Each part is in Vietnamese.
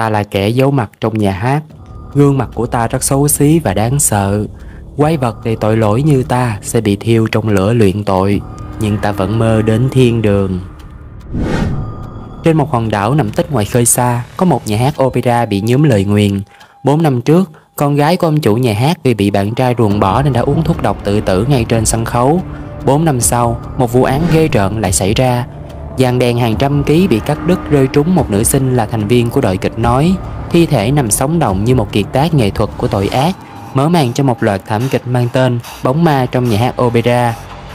Ta là kẻ giấu mặt trong nhà hát Gương mặt của ta rất xấu xí và đáng sợ Quái vật đầy tội lỗi như ta sẽ bị thiêu trong lửa luyện tội Nhưng ta vẫn mơ đến thiên đường Trên một hòn đảo nằm tích ngoài khơi xa Có một nhà hát opera bị nhóm lời nguyền bốn năm trước, con gái của ông chủ nhà hát vì bị bạn trai ruồng bỏ nên đã uống thuốc độc tự tử ngay trên sân khấu bốn năm sau, một vụ án ghê rợn lại xảy ra Dàn đèn hàng trăm ký bị cắt đứt rơi trúng một nữ sinh là thành viên của đội kịch nói Thi thể nằm sống động như một kiệt tác nghệ thuật của tội ác Mở màn cho một loạt thảm kịch mang tên Bóng ma trong nhà hát opera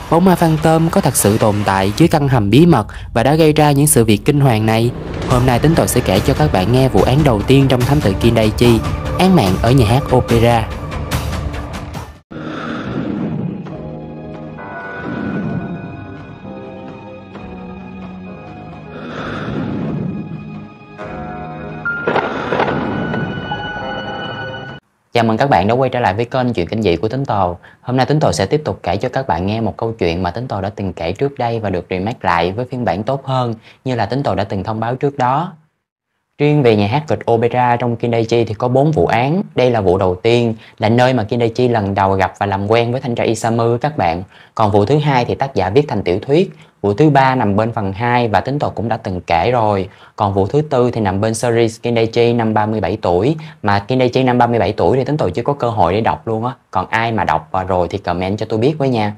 Bóng ma phan tôm có thật sự tồn tại dưới căn hầm bí mật và đã gây ra những sự việc kinh hoàng này Hôm nay tính tôi sẽ kể cho các bạn nghe vụ án đầu tiên trong thám tử chi Án mạng ở nhà hát opera ơn các bạn đã quay trở lại với kênh Chuyện Kinh dị của Tính Tồ. Hôm nay Tính Tồ sẽ tiếp tục kể cho các bạn nghe một câu chuyện mà Tính Tồ đã từng kể trước đây và được remake lại với phiên bản tốt hơn như là Tính Tồ đã từng thông báo trước đó. Riêng về nhà hát kịch opera trong Kindachi thì có 4 vụ án. Đây là vụ đầu tiên, là nơi mà Kindachi lần đầu gặp và làm quen với thanh tra Isamu các bạn. Còn vụ thứ hai thì tác giả viết thành tiểu thuyết, vụ thứ ba nằm bên phần 2 và tính tột cũng đã từng kể rồi. Còn vụ thứ tư thì nằm bên series Kindachi năm 37 tuổi. Mà Kindachi năm 37 tuổi thì tính tột chưa có cơ hội để đọc luôn á. Còn ai mà đọc rồi thì comment cho tôi biết với nha.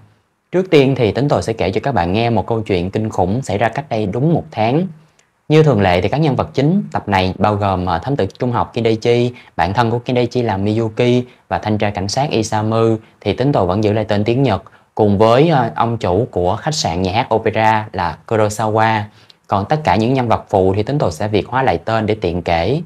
Trước tiên thì tính tôi sẽ kể cho các bạn nghe một câu chuyện kinh khủng xảy ra cách đây đúng một tháng. Như thường lệ thì các nhân vật chính tập này bao gồm ờ, thám tử trung học Kidachi, bạn thân của Kidachi là Miyuki và thanh tra cảnh sát Isamu thì tính đồ vẫn giữ lại tên tiếng Nhật cùng với ờ, ông chủ của khách sạn nhà hát opera là Kurosawa. Còn tất cả những nhân vật phụ thì tính đồ sẽ việt hóa lại tên để tiện kể.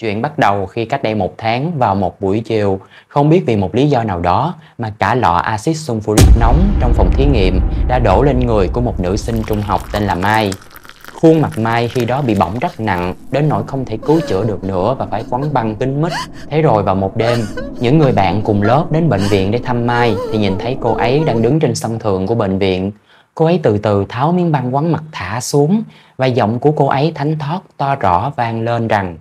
Chuyện bắt đầu khi cách đây một tháng vào một buổi chiều, không biết vì một lý do nào đó mà cả lọ axit sulfuric nóng trong phòng thí nghiệm đã đổ lên người của một nữ sinh trung học tên là Mai. Khuôn mặt Mai khi đó bị bỏng rất nặng đến nỗi không thể cứu chữa được nữa và phải quấn băng kính mít. Thế rồi vào một đêm, những người bạn cùng lớp đến bệnh viện để thăm Mai thì nhìn thấy cô ấy đang đứng trên sân thượng của bệnh viện. Cô ấy từ từ tháo miếng băng quấn mặt thả xuống và giọng của cô ấy thánh thót to rõ vang lên rằng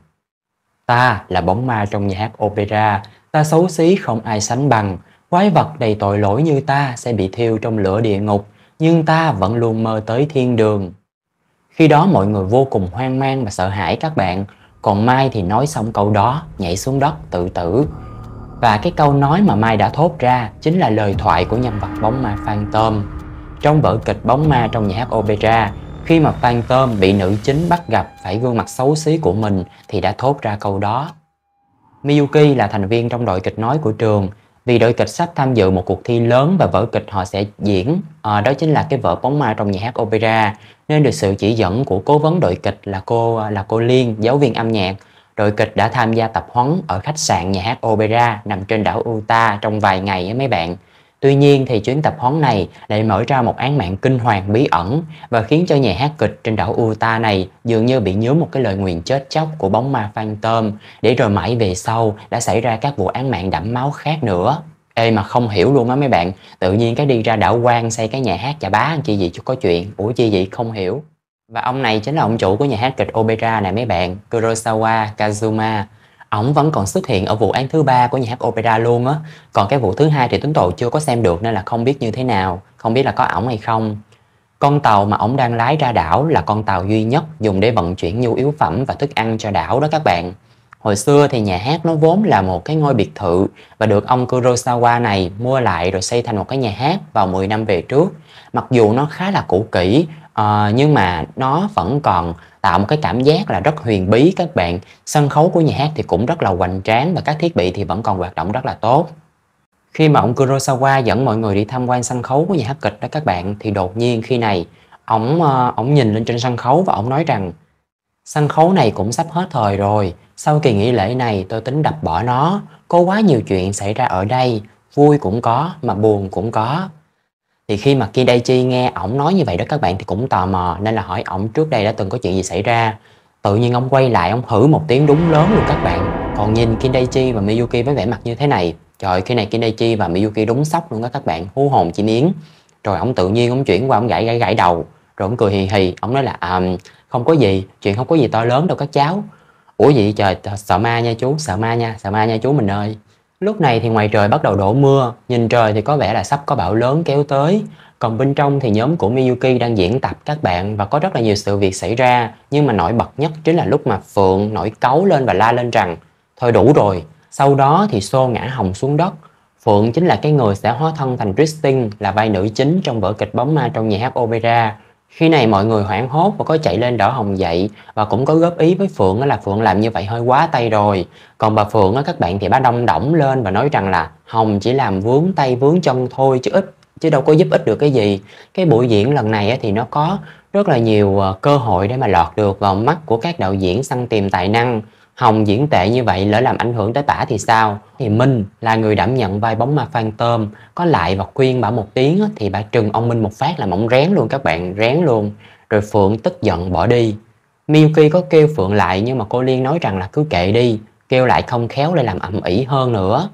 Ta là bóng ma trong nhà hát opera, ta xấu xí không ai sánh bằng, quái vật đầy tội lỗi như ta sẽ bị thiêu trong lửa địa ngục, nhưng ta vẫn luôn mơ tới thiên đường. Khi đó mọi người vô cùng hoang mang và sợ hãi các bạn Còn Mai thì nói xong câu đó, nhảy xuống đất tự tử Và cái câu nói mà Mai đã thốt ra chính là lời thoại của nhân vật bóng ma Phan Tôm Trong vở kịch bóng ma trong nhà hát opera Khi mà Phan Tôm bị nữ chính bắt gặp phải gương mặt xấu xí của mình thì đã thốt ra câu đó Miyuki là thành viên trong đội kịch nói của trường vì đội kịch sắp tham dự một cuộc thi lớn và vở kịch họ sẽ diễn à, đó chính là cái vở bóng ma trong nhà hát opera nên được sự chỉ dẫn của cố vấn đội kịch là cô ờ, là cô Liên giáo viên âm nhạc đội kịch đã tham gia tập huấn ở khách sạn nhà hát opera nằm trên đảo Uta trong vài ngày với mấy bạn Tuy nhiên thì chuyến tập huấn này lại mở ra một án mạng kinh hoàng bí ẩn và khiến cho nhà hát kịch trên đảo Uta này dường như bị nhớ một cái lời nguyền chết chóc của bóng ma Phan Tôm để rồi mãi về sau đã xảy ra các vụ án mạng đẫm máu khác nữa. Ê mà không hiểu luôn á mấy bạn, tự nhiên cái đi ra đảo quan xây cái nhà hát chà bá chi gì chứ có chuyện, ủa chi vậy không hiểu. Và ông này chính là ông chủ của nhà hát kịch opera này mấy bạn, Kurosawa Kazuma ổng vẫn còn xuất hiện ở vụ án thứ ba của nhà hát opera luôn á còn cái vụ thứ hai thì tuấn tội chưa có xem được nên là không biết như thế nào không biết là có ổng hay không con tàu mà ổng đang lái ra đảo là con tàu duy nhất dùng để vận chuyển nhu yếu phẩm và thức ăn cho đảo đó các bạn hồi xưa thì nhà hát nó vốn là một cái ngôi biệt thự và được ông Kurosawa này mua lại rồi xây thành một cái nhà hát vào 10 năm về trước mặc dù nó khá là cũ kỹ uh, nhưng mà nó vẫn còn tạo một cái cảm giác là rất huyền bí các bạn sân khấu của nhà hát thì cũng rất là hoành tráng và các thiết bị thì vẫn còn hoạt động rất là tốt khi mà ông Kurosawa dẫn mọi người đi tham quan sân khấu của nhà hát kịch đó các bạn thì đột nhiên khi này ông ờ, ông nhìn lên trên sân khấu và ông nói rằng sân khấu này cũng sắp hết thời rồi sau kỳ nghỉ lễ này tôi tính đập bỏ nó có quá nhiều chuyện xảy ra ở đây vui cũng có mà buồn cũng có thì khi mà Kidaichi nghe ổng nói như vậy đó các bạn thì cũng tò mò nên là hỏi ổng trước đây đã từng có chuyện gì xảy ra tự nhiên ông quay lại ông hử một tiếng đúng lớn luôn các bạn còn nhìn Kidaichi và Miyuki với vẻ mặt như thế này trời khi này Kidaichi và Miyuki đúng sốc luôn đó các bạn hú hồn chim yến rồi ổng tự nhiên ổng chuyển qua ổng gãi gãi gãi đầu rồi ổng cười hì hì ổng nói là à, không có gì chuyện không có gì to lớn đâu các cháu ủa vậy trời sợ ma nha chú sợ ma nha sợ ma nha chú mình ơi Lúc này thì ngoài trời bắt đầu đổ mưa, nhìn trời thì có vẻ là sắp có bão lớn kéo tới. Còn bên trong thì nhóm của Miyuki đang diễn tập các bạn và có rất là nhiều sự việc xảy ra. Nhưng mà nổi bật nhất chính là lúc mà Phượng nổi cáu lên và la lên rằng Thôi đủ rồi. Sau đó thì Xô ngã hồng xuống đất. Phượng chính là cái người sẽ hóa thân thành Christine là vai nữ chính trong vở kịch bóng ma trong nhà hát opera. Khi này mọi người hoảng hốt và có chạy lên đỡ hồng dậy và cũng có góp ý với Phượng là Phượng làm như vậy hơi quá tay rồi. Còn bà Phượng các bạn thì bà đông đỏng lên và nói rằng là Hồng chỉ làm vướng tay vướng chân thôi chứ ít chứ đâu có giúp ích được cái gì. Cái buổi diễn lần này thì nó có rất là nhiều ờ, cơ hội để mà lọt được vào mắt của các đạo diễn săn tìm tài năng Hồng diễn tệ như vậy lỡ làm ảnh hưởng tới tả thì sao? Thì Minh là người đảm nhận vai bóng ma Phan Tôm Có lại và khuyên bà một tiếng thì bà trừng ông Minh một phát là mỏng rén luôn các bạn, rén luôn Rồi Phượng tức giận bỏ đi Miyuki có kêu Phượng lại nhưng mà cô Liên nói rằng là cứ kệ đi Kêu lại không khéo lại làm ẩm ỉ hơn nữa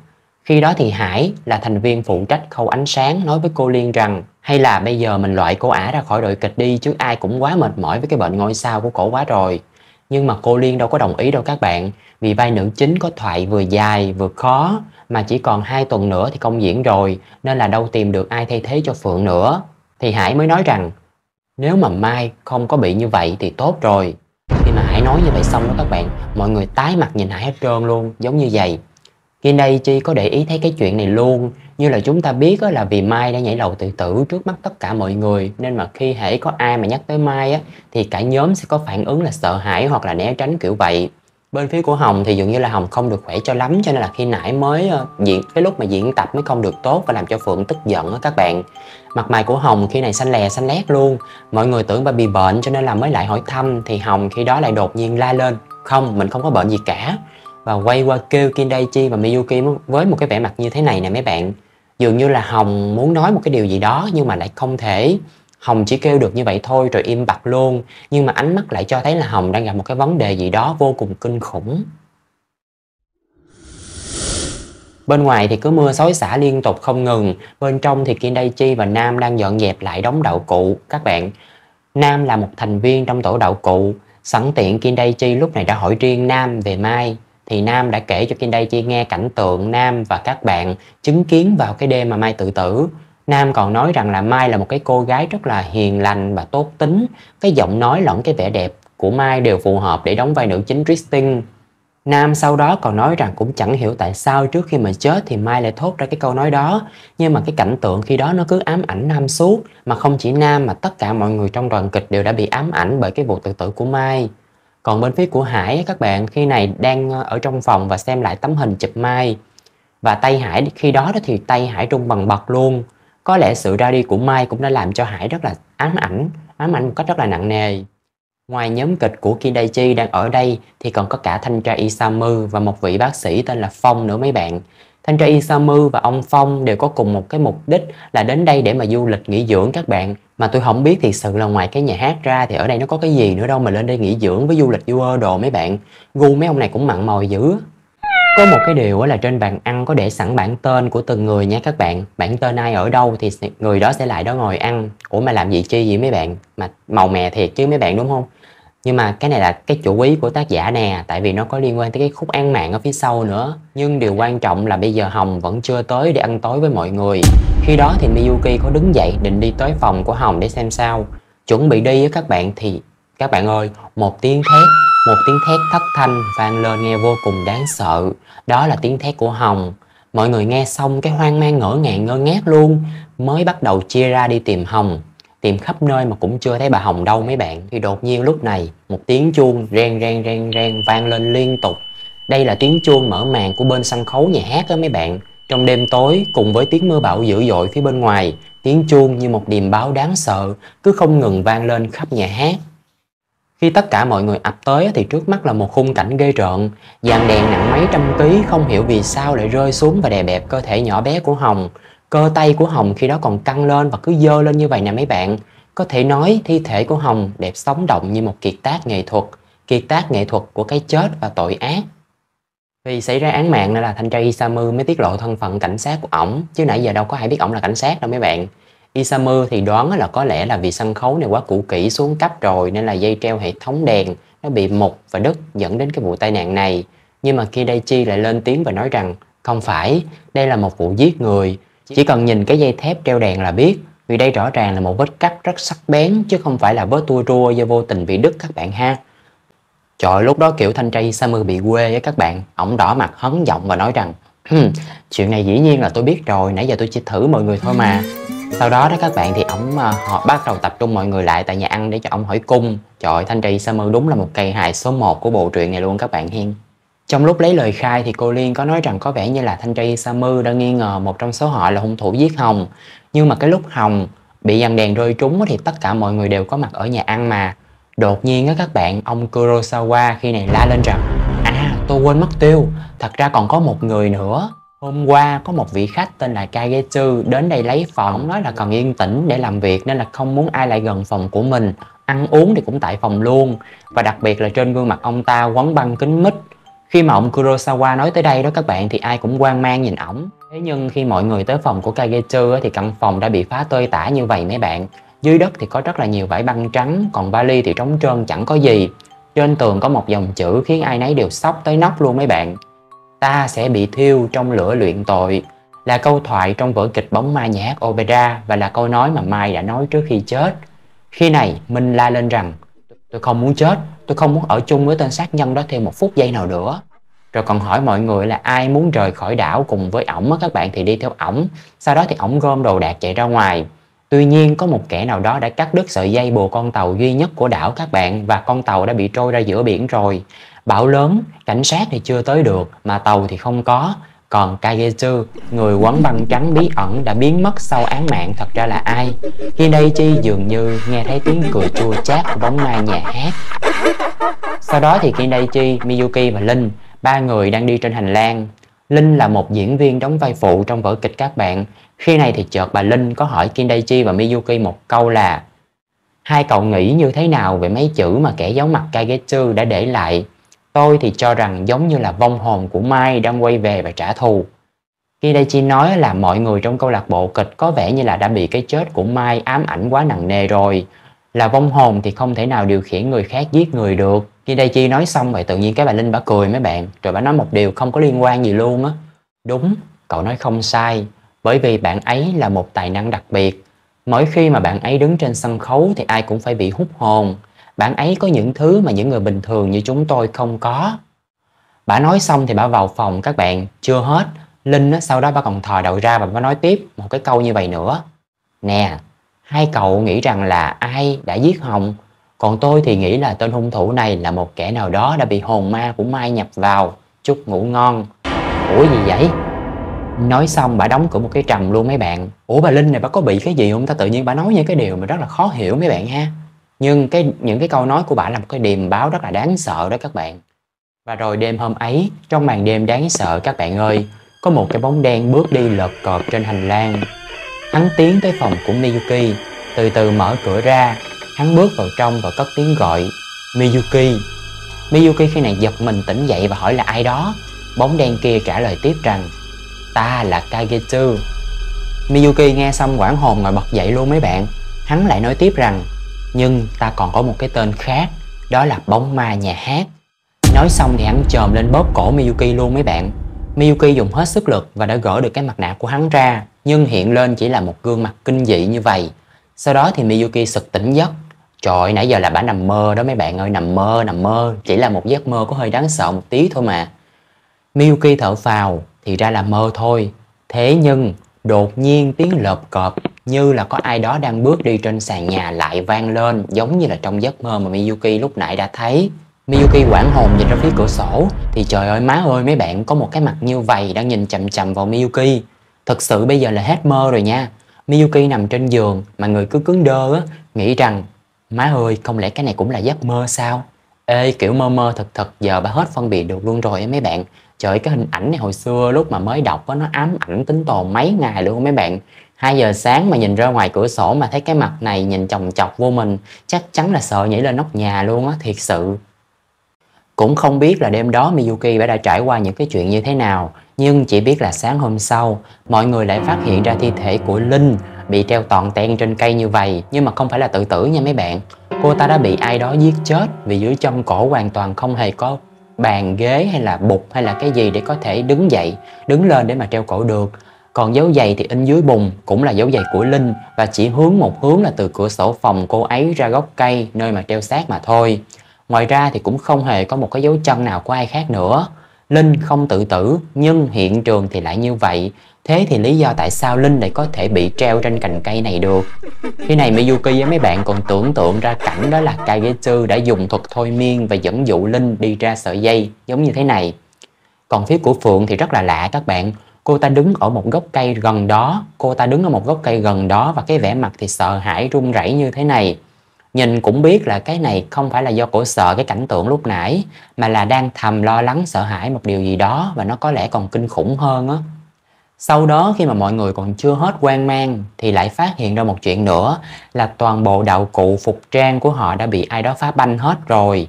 Khi đó thì Hải là thành viên phụ trách khâu ánh sáng nói với cô Liên rằng hay là bây giờ mình loại cô ả ra khỏi đội kịch đi chứ ai cũng quá mệt mỏi với cái bệnh ngôi sao của cổ quá rồi nhưng mà cô Liên đâu có đồng ý đâu các bạn vì vai nữ chính có thoại vừa dài vừa khó mà chỉ còn hai tuần nữa thì công diễn rồi nên là đâu tìm được ai thay thế cho Phượng nữa thì Hải mới nói rằng nếu mà Mai không có bị như vậy thì tốt rồi khi mà Hải nói như vậy xong đó các bạn mọi người tái mặt nhìn Hải hết trơn luôn giống như vậy trên đây Chi có để ý thấy cái chuyện này luôn Như là chúng ta biết là vì Mai đã nhảy lầu tự tử trước mắt tất cả mọi người Nên mà khi hễ có ai mà nhắc tới Mai á Thì cả nhóm sẽ có phản ứng là sợ hãi hoặc là né tránh kiểu vậy Bên phía của Hồng thì dường như là Hồng không được khỏe cho lắm cho nên là khi nãy mới ờ, diễn cái lúc mà diễn tập mới không được tốt và làm cho Phượng tức giận á các bạn. Mặt mày của Hồng khi này xanh lè xanh lét luôn. Mọi người tưởng bà bị bệnh cho nên là mới lại hỏi thăm thì Hồng khi đó lại đột nhiên la lên. Không, mình không có bệnh gì cả và quay qua kêu Kindaichi và Miyuki với một cái vẻ mặt như thế này nè mấy bạn dường như là Hồng muốn nói một cái điều gì đó nhưng mà lại không thể Hồng chỉ kêu được như vậy thôi rồi im bặt luôn nhưng mà ánh mắt lại cho thấy là Hồng đang gặp một cái vấn đề gì đó vô cùng kinh khủng Bên ngoài thì cứ mưa xối xả liên tục không ngừng Bên trong thì Kindaichi và Nam đang dọn dẹp lại đống đậu cụ Các bạn, Nam là một thành viên trong tổ đậu cụ Sẵn tiện Kindaichi lúc này đã hỏi riêng Nam về Mai thì Nam đã kể cho Kim đây Chi nghe cảnh tượng Nam và các bạn chứng kiến vào cái đêm mà Mai tự tử. Nam còn nói rằng là Mai là một cái cô gái rất là hiền lành và tốt tính, cái giọng nói lẫn cái vẻ đẹp của Mai đều phù hợp để đóng vai nữ chính Christine. Nam sau đó còn nói rằng cũng chẳng hiểu tại sao trước khi mà chết thì Mai lại thốt ra cái câu nói đó. Nhưng mà cái cảnh tượng khi đó nó cứ ám ảnh Nam suốt. Mà không chỉ Nam mà tất cả mọi người trong đoàn kịch đều đã bị ám ảnh bởi cái vụ tự tử của Mai còn bên phía của hải các bạn khi này đang ờ, ở trong phòng và xem lại tấm hình chụp mai và tay hải khi đó thì tay hải trung bằng bật luôn có lẽ sự ra đi của mai cũng đã làm cho hải rất là ám ảnh ám ảnh một cách rất là nặng nề Ngoài nhóm kịch của Kidaichi đang ở đây thì còn có cả thanh tra Isamu và một vị bác sĩ tên là Phong nữa mấy bạn. Thanh tra Isamu và ông Phong đều có cùng một cái mục đích là đến đây để mà du lịch nghỉ dưỡng các bạn mà tôi không biết thì sự là ngoài cái nhà hát ra thì ở đây nó có cái gì nữa đâu mà lên đây nghỉ dưỡng với du lịch du ơ đồ mấy bạn gu mấy ông này cũng mặn mòi dữ có một cái điều là trên bàn ăn có để sẵn bản tên của từng người nha các bạn bản tên ai ở đâu thì người đó sẽ lại đó ngồi ăn ủa mà làm gì chi vậy mấy bạn mà màu mè thiệt chứ mấy bạn đúng không nhưng mà cái này là cái chủ ý của tác giả nè tại vì nó có liên quan tới cái khúc ăn mạng ở phía sau nữa nhưng điều quan trọng là bây giờ hồng vẫn chưa tới để ăn tối với mọi người khi đó thì Miyuki có đứng dậy định đi tới phòng của Hồng để xem sao. Chuẩn bị đi với các bạn thì các bạn ơi, một tiếng thét, một tiếng thét thất thanh vang lên nghe vô cùng đáng sợ. Đó là tiếng thét của Hồng. Mọi người nghe xong cái hoang mang ngỡ ngàng ngơ ngác luôn, mới bắt đầu chia ra đi tìm Hồng. Tìm khắp nơi mà cũng chưa thấy bà Hồng đâu mấy bạn. Thì đột nhiên lúc này, một tiếng chuông reng reng reng reng vang lên liên tục. Đây là tiếng chuông mở màn của bên sân khấu nhà hát đó mấy bạn trong đêm tối, cùng với tiếng mưa bão dữ dội phía bên ngoài, tiếng chuông như một điềm báo đáng sợ cứ không ngừng vang lên khắp nhà hát. Khi tất cả mọi người ập tới thì trước mắt là một khung cảnh ghê rợn, dàn đèn nặng mấy trăm ký không hiểu vì sao lại rơi xuống và đè bẹp cơ thể nhỏ bé của Hồng. Cơ tay của Hồng khi đó còn căng lên và cứ dơ lên như vậy nè mấy bạn. Có thể nói thi thể của Hồng đẹp sống động như một kiệt tác nghệ thuật, kiệt tác nghệ thuật của cái chết và tội ác. Thì xảy ra án mạng này là thanh tra Isamu mới tiết lộ thân phận cảnh sát của ổng, chứ nãy giờ đâu có ai biết ổng là cảnh sát đâu mấy bạn. Isamu thì đoán là có lẽ là vì sân khấu này quá cũ kỹ xuống cấp rồi nên là dây treo hệ thống đèn nó bị mục và đứt dẫn đến cái vụ tai nạn này. Nhưng mà Kidaichi lại lên tiếng và nói rằng không phải, đây là một vụ giết người. Chỉ cần nhìn cái dây thép treo đèn là biết, vì đây rõ ràng là một vết cắt rất sắc bén chứ không phải là vết tua rua do vô tình bị đứt các bạn ha. Trời lúc đó kiểu thanh tra Isamu bị quê với các bạn Ổng đỏ mặt hấn giọng và nói rằng Chuyện này dĩ nhiên là tôi biết rồi Nãy giờ tôi chỉ thử mọi người thôi mà Sau đó đó các bạn thì ổng ờ, họ bắt đầu tập trung mọi người lại tại nhà ăn để cho ông hỏi cung Trời thanh tra Isamu đúng là một cây hài số 1 của bộ truyện này luôn các bạn hiên trong lúc lấy lời khai thì cô Liên có nói rằng có vẻ như là thanh tra Isamu đã nghi ngờ một trong số họ là hung thủ giết Hồng Nhưng mà cái lúc Hồng bị dàn đèn rơi trúng thì tất cả mọi người đều có mặt ở nhà ăn mà Đột nhiên á các bạn, ông Kurosawa khi này la lên rằng À, tôi quên mất tiêu, thật ra còn có một người nữa Hôm qua có một vị khách tên là Kagetsu đến đây lấy phòng nói là cần yên tĩnh để làm việc nên là không muốn ai lại gần phòng của mình Ăn uống thì cũng tại phòng luôn Và đặc biệt là trên gương mặt ông ta quấn băng kính mít Khi mà ông Kurosawa nói tới đây đó các bạn thì ai cũng quan mang nhìn ổng Thế nhưng khi mọi người tới phòng của Kagetsu thì căn phòng đã bị phá tơi tả như vậy mấy bạn dưới đất thì có rất là nhiều vải băng trắng, còn Bali thì trống trơn chẳng có gì. Trên tường có một dòng chữ khiến ai nấy đều sốc tới nóc luôn mấy bạn. Ta sẽ bị thiêu trong lửa luyện tội là câu thoại trong vở kịch bóng ma nhà hát opera và là câu nói mà Mai đã nói trước khi chết. Khi này, Minh la lên rằng Tôi không muốn chết, tôi không muốn ở chung với tên sát nhân đó thêm một phút giây nào nữa. Rồi còn hỏi mọi người là ai muốn rời khỏi đảo cùng với ổng á các bạn thì đi theo ổng. Sau đó thì ổng gom đồ đạc chạy ra ngoài. Tuy nhiên có một kẻ nào đó đã cắt đứt sợi dây buộc con tàu duy nhất của đảo các bạn và con tàu đã bị trôi ra giữa biển rồi. Bão lớn, cảnh sát thì chưa tới được mà tàu thì không có. Còn Kagetu, người quấn băng trắng bí ẩn đã biến mất sau án mạng thật ra là ai? Hidaichi dường như nghe thấy tiếng cười chua chát của bóng ma nhà hát. Sau đó thì Hidaichi, Miyuki và Linh, ba người đang đi trên hành lang. Linh là một diễn viên đóng vai phụ trong vở kịch các bạn khi này thì chợt bà Linh có hỏi Kindaichi và Miyuki một câu là Hai cậu nghĩ như thế nào về mấy chữ mà kẻ giấu mặt Kagetsu đã để lại? Tôi thì cho rằng giống như là vong hồn của Mai đang quay về và trả thù. Kindaichi nói là mọi người trong câu lạc bộ kịch có vẻ như là đã bị cái chết của Mai ám ảnh quá nặng nề rồi. Là vong hồn thì không thể nào điều khiển người khác giết người được. Kindaichi nói xong vậy tự nhiên cái bà Linh bà cười mấy bạn. Rồi bà nói một điều không có liên quan gì luôn á. Đúng, cậu nói không sai bởi vì bạn ấy là một tài năng đặc biệt. Mỗi khi mà bạn ấy đứng trên sân khấu thì ai cũng phải bị hút hồn. Bạn ấy có những thứ mà những người bình thường như chúng tôi không có. Bà nói xong thì bà vào phòng các bạn, chưa hết. Linh sau đó bà còn thò đầu ra và bà nói tiếp một cái câu như vậy nữa. Nè, hai cậu nghĩ rằng là ai đã giết Hồng, còn tôi thì nghĩ là tên hung thủ này là một kẻ nào đó đã bị hồn ma của Mai nhập vào. Chúc ngủ ngon. Ủa gì vậy? nói xong bà đóng cửa một cái trầm luôn mấy bạn ủa bà linh này bà có bị cái gì không ta tự nhiên bà nói những cái điều mà rất là khó hiểu mấy bạn ha nhưng cái những cái câu nói của bà là một cái điềm báo rất là đáng sợ đó các bạn và rồi đêm hôm ấy trong màn đêm đáng sợ các bạn ơi có một cái bóng đen bước đi lợt cợt trên hành lang hắn tiến tới phòng của miyuki từ từ mở cửa ra hắn bước vào trong và cất tiếng gọi miyuki miyuki khi này giật mình tỉnh dậy và hỏi là ai đó bóng đen kia trả lời tiếp rằng ta là Kagetsu Miyuki nghe xong quảng hồn ngồi bật dậy luôn mấy bạn Hắn lại nói tiếp rằng Nhưng ta còn có một cái tên khác Đó là bóng ma nhà hát Nói xong thì hắn chồm lên bóp cổ Miyuki luôn mấy bạn Miyuki dùng hết sức lực và đã gỡ được cái mặt nạ của hắn ra Nhưng hiện lên chỉ là một gương mặt kinh dị như vậy Sau đó thì Miyuki sực tỉnh giấc Trời nãy giờ là bà nằm mơ đó mấy bạn ơi Nằm mơ, nằm mơ Chỉ là một giấc mơ có hơi đáng sợ một tí thôi mà Miyuki thở phào thì ra là mơ thôi. Thế nhưng đột nhiên tiếng lợp cọp như là có ai đó đang bước đi trên sàn nhà lại vang lên giống như là trong giấc mơ mà Miyuki lúc nãy đã thấy. Miyuki quảng hồn nhìn ra phía cửa sổ thì trời ơi má ơi mấy bạn có một cái mặt như vầy đang nhìn chầm chầm vào Miyuki. Thật sự bây giờ là hết mơ rồi nha. Miyuki nằm trên giường mà người cứ cứng đơ á, nghĩ rằng má ơi không lẽ cái này cũng là giấc mơ sao? Ê kiểu mơ mơ thật thật giờ bà hết phân biệt được luôn rồi ấy mấy bạn trời cái hình ảnh này hồi xưa lúc mà mới đọc đó, nó ám ảnh tính tồn mấy ngày luôn mấy bạn 2 giờ sáng mà nhìn ra ngoài cửa sổ mà thấy cái mặt này nhìn chồng chọc vô mình chắc chắn là sợ nhảy lên nóc nhà luôn á thiệt sự cũng không biết là đêm đó Miyuki đã, đã trải qua những cái chuyện như thế nào nhưng chỉ biết là sáng hôm sau mọi người lại phát hiện ra thi thể của Linh bị treo toàn ten trên cây như vậy nhưng mà không phải là tự tử nha mấy bạn cô ta đã bị ai đó giết chết vì dưới chân cổ hoàn toàn không hề có bàn ghế hay là bục hay là cái gì để có thể đứng dậy đứng lên để mà treo cổ được còn dấu giày thì in dưới bùn cũng là dấu giày của Linh và chỉ hướng một hướng là từ cửa sổ phòng cô ấy ra gốc cây nơi mà treo xác mà thôi. Ngoài ra thì cũng không hề có một cái dấu chân nào của ai khác nữa. Linh không tự tử nhưng hiện trường thì lại như vậy Thế thì lý do tại sao Linh lại có thể bị treo trên cành cây này được? Khi này Miyuki với mấy bạn còn tưởng tượng ra cảnh đó là Kagetsu đã dùng thuật thôi miên và dẫn dụ Linh đi ra sợi dây giống như thế này. Còn phía của Phượng thì rất là lạ các bạn. Cô ta đứng ở một gốc cây gần đó, cô ta đứng ở một gốc cây gần đó và cái vẻ mặt thì sợ hãi run rẩy như thế này. Nhìn cũng biết là cái này không phải là do cổ sợ cái cảnh tượng lúc nãy, mà là đang thầm lo lắng sợ hãi một điều gì đó và nó có lẽ còn kinh khủng hơn á. Sau đó khi mà mọi người còn chưa hết quan mang thì lại phát hiện ra một chuyện nữa là toàn bộ đạo cụ phục trang của họ đã bị ai đó phá banh hết rồi.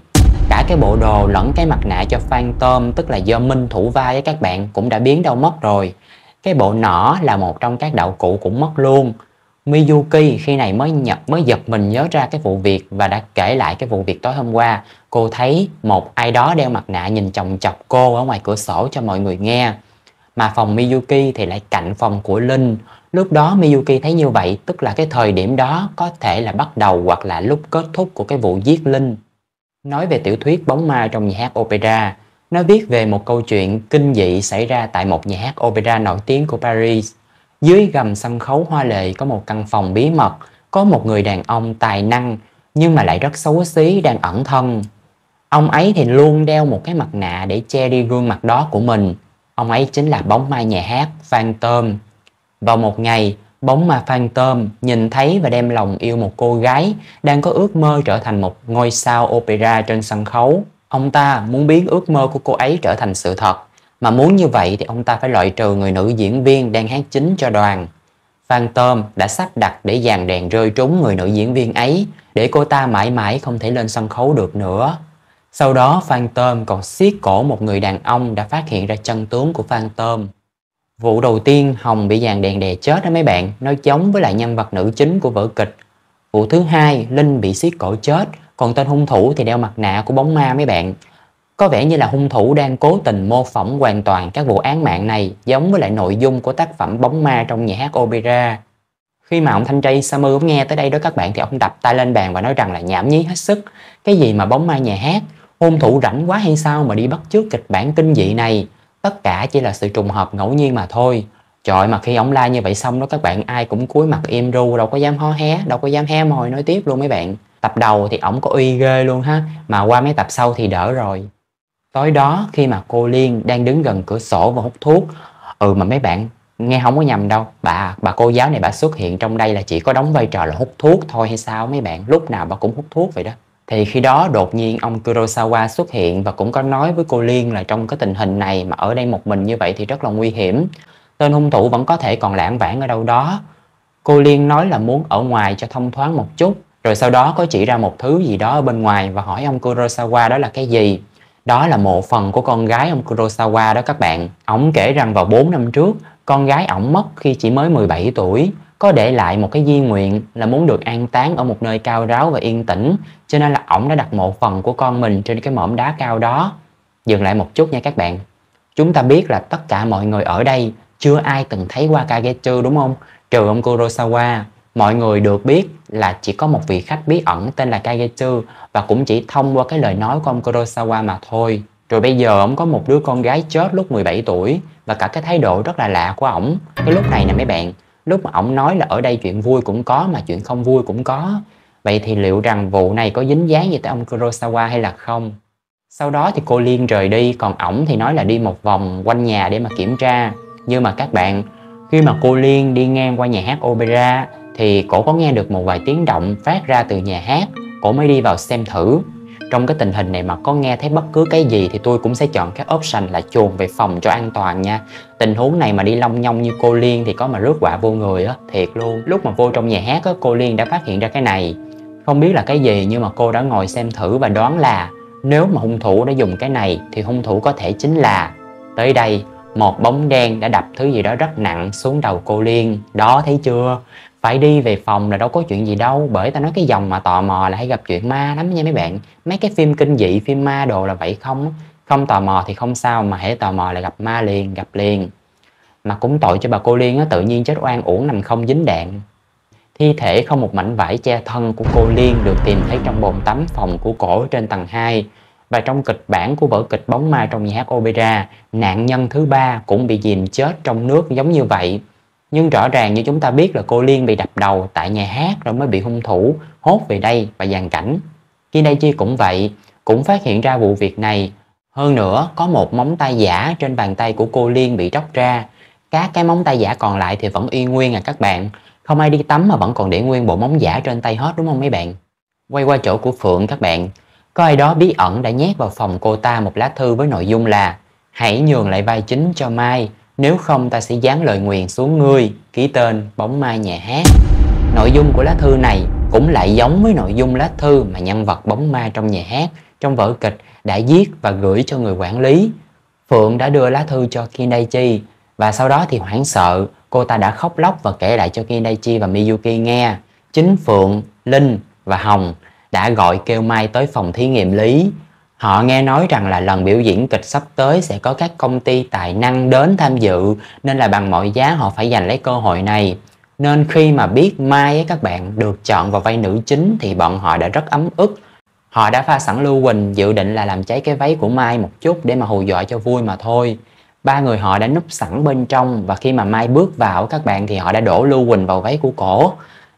Cả cái bộ đồ lẫn cái mặt nạ cho Phantom tức là do Minh thủ vai với các bạn cũng đã biến đâu mất rồi. Cái bộ nỏ là một trong các đạo cụ cũng mất luôn. Miyuki khi này mới nhập mới giật mình nhớ ra cái vụ việc và đã kể lại cái vụ việc tối hôm qua. Cô thấy một ai đó đeo mặt nạ nhìn chồng chọc cô ở ngoài cửa sổ cho mọi người nghe mà phòng Miyuki thì lại cạnh phòng của Linh. Lúc đó Miyuki thấy như vậy, tức là cái thời điểm đó có thể là bắt đầu hoặc là lúc kết thúc của cái vụ giết Linh. Nói về tiểu thuyết Bóng ma trong nhà hát opera, nó viết về một câu chuyện kinh dị xảy ra tại một nhà hát opera nổi tiếng của Paris. Dưới gầm sân khấu hoa lệ có một căn phòng bí mật, có một người đàn ông tài năng nhưng mà lại rất xấu xí đang ẩn thân. Ông ấy thì luôn đeo một cái mặt nạ để che đi gương mặt đó của mình. Ông ấy chính là bóng ma nhà hát Phan Tôm. Vào một ngày, bóng ma Phan Tôm nhìn thấy và đem lòng yêu một cô gái đang có ước mơ trở thành một ngôi sao opera trên sân khấu. Ông ta muốn biến ước mơ của cô ấy trở thành sự thật, mà muốn như vậy thì ông ta phải loại trừ người nữ diễn viên đang hát chính cho đoàn. Phan Tôm đã sắp đặt để dàn đèn rơi trúng người nữ diễn viên ấy để cô ta mãi mãi không thể lên sân khấu được nữa. Sau đó Phan Tôm còn siết cổ một người đàn ông đã phát hiện ra chân tướng của Phan Tôm. Vụ đầu tiên Hồng bị dàn đèn đè chết đó mấy bạn, nó giống với lại nhân vật nữ chính của vở kịch. Vụ thứ hai Linh bị siết cổ chết, còn tên hung thủ thì đeo mặt nạ của bóng ma mấy bạn. Có vẻ như là hung thủ đang cố tình mô phỏng hoàn toàn các vụ án mạng này giống với lại nội dung của tác phẩm bóng ma trong nhà hát opera. Khi mà ông thanh tra samu nghe tới đây đó các bạn thì ông đập tay lên bàn và nói rằng là nhảm nhí hết sức. Cái gì mà bóng ma nhà hát, hung thủ rảnh quá hay sao mà đi bắt chước kịch bản kinh dị này tất cả chỉ là sự trùng hợp ngẫu nhiên mà thôi trời mà khi ông la như vậy xong đó các bạn ai cũng cúi mặt im ru đâu có dám ho hé đâu có dám he mồi nói tiếp luôn mấy bạn tập đầu thì ổng có uy ghê luôn ha mà qua mấy tập sau thì đỡ rồi tối đó khi mà cô liên đang đứng gần cửa sổ và hút thuốc ừ mà mấy bạn nghe không có nhầm đâu bà bà cô giáo này bà xuất hiện trong đây là chỉ có đóng vai trò là hút thuốc thôi hay sao mấy bạn lúc nào bà cũng hút thuốc vậy đó thì khi đó đột nhiên ông Kurosawa xuất hiện và cũng có nói với cô Liên là trong cái tình hình này mà ở đây một mình như vậy thì rất là nguy hiểm. Tên hung thủ vẫn có thể còn lãng vãng ở đâu đó. Cô Liên nói là muốn ở ngoài cho thông thoáng một chút, rồi sau đó có chỉ ra một thứ gì đó ở bên ngoài và hỏi ông Kurosawa đó là cái gì. Đó là mộ phần của con gái ông Kurosawa đó các bạn. Ông kể rằng vào 4 năm trước, con gái ổng mất khi chỉ mới 17 tuổi có để lại một cái di nguyện là muốn được an táng ở một nơi cao ráo và yên tĩnh cho nên là ổng đã đặt một phần của con mình trên cái mỏm đá cao đó dừng lại một chút nha các bạn chúng ta biết là tất cả mọi người ở đây chưa ai từng thấy qua Kagechu đúng không trừ ông Kurosawa mọi người được biết là chỉ có một vị khách bí ẩn tên là Kagechu và cũng chỉ thông qua cái lời nói của ông Kurosawa mà thôi rồi bây giờ ổng có một đứa con gái chết lúc 17 tuổi và cả cái thái độ rất là lạ của ổng cái lúc này nè mấy bạn lúc mà ổng nói là ở đây chuyện vui cũng có mà chuyện không vui cũng có vậy thì liệu rằng vụ này có dính dáng gì tới ông Kurosawa hay là không sau đó thì cô Liên rời đi còn ổng thì nói là đi một vòng quanh nhà để mà kiểm tra nhưng mà các bạn khi mà cô Liên đi ngang qua nhà hát opera thì cổ có nghe được một vài tiếng động phát ra từ nhà hát cổ mới đi vào xem thử trong cái tình hình này mà có nghe thấy bất cứ cái gì thì tôi cũng sẽ chọn cái option là chuồn về phòng cho an toàn nha tình huống này mà đi long nhong như cô liên thì có mà rước quả vô người á thiệt luôn lúc mà vô trong nhà hát á cô liên đã phát hiện ra cái này không biết là cái gì nhưng mà cô đã ngồi xem thử và đoán là nếu mà hung thủ đã dùng cái này thì hung thủ có thể chính là tới đây một bóng đen đã đập thứ gì đó rất nặng xuống đầu cô Liên. Đó thấy chưa? phải đi về phòng là đâu có chuyện gì đâu bởi ta nói cái dòng mà tò mò là hay gặp chuyện ma lắm nha mấy bạn mấy cái phim kinh dị phim ma đồ là vậy không không tò mò thì không sao mà hãy tò mò là gặp ma liền gặp liền mà cũng tội cho bà cô liên á tự nhiên chết oan uổng nằm không dính đạn thi thể không một mảnh vải che thân của cô liên được tìm thấy trong bồn tắm phòng của cổ trên tầng 2 và trong kịch bản của vở kịch bóng ma trong nhà hát opera nạn nhân thứ ba cũng bị dìm chết trong nước giống như vậy nhưng rõ ràng như chúng ta biết là cô Liên bị đập đầu tại nhà hát rồi mới bị hung thủ hốt về đây và dàn cảnh. khi đây chi cũng vậy, cũng phát hiện ra vụ việc này. Hơn nữa, có một móng tay giả trên bàn tay của cô Liên bị tróc ra. Các cái móng tay giả còn lại thì vẫn y nguyên à các bạn. Không ai đi tắm mà vẫn còn để nguyên bộ móng giả trên tay hết đúng không mấy bạn? Quay qua chỗ của Phượng các bạn. Có ai đó bí ẩn đã nhét vào phòng cô ta một lá thư với nội dung là Hãy nhường lại vai chính cho Mai nếu không ta sẽ dán lời nguyện xuống ngươi ký tên bóng mai nhà hát nội dung của lá thư này cũng lại giống với nội dung lá thư mà nhân vật bóng ma trong nhà hát trong vở kịch đã viết và gửi cho người quản lý phượng đã đưa lá thư cho kindaichi và sau đó thì hoảng sợ cô ta đã khóc lóc và kể lại cho kindaichi và miyuki nghe chính phượng linh và hồng đã gọi kêu mai tới phòng thí nghiệm lý Họ nghe nói rằng là lần biểu diễn kịch sắp tới sẽ có các công ty tài năng đến tham dự nên là bằng mọi giá họ phải giành lấy cơ hội này. Nên khi mà biết Mai ấy các bạn được chọn vào vai nữ chính thì bọn họ đã rất ấm ức. Họ đã pha sẵn Lưu Quỳnh dự định là làm cháy cái váy của Mai một chút để mà hù dọa cho vui mà thôi. Ba người họ đã núp sẵn bên trong và khi mà Mai bước vào các bạn thì họ đã đổ Lưu Quỳnh vào váy của cổ.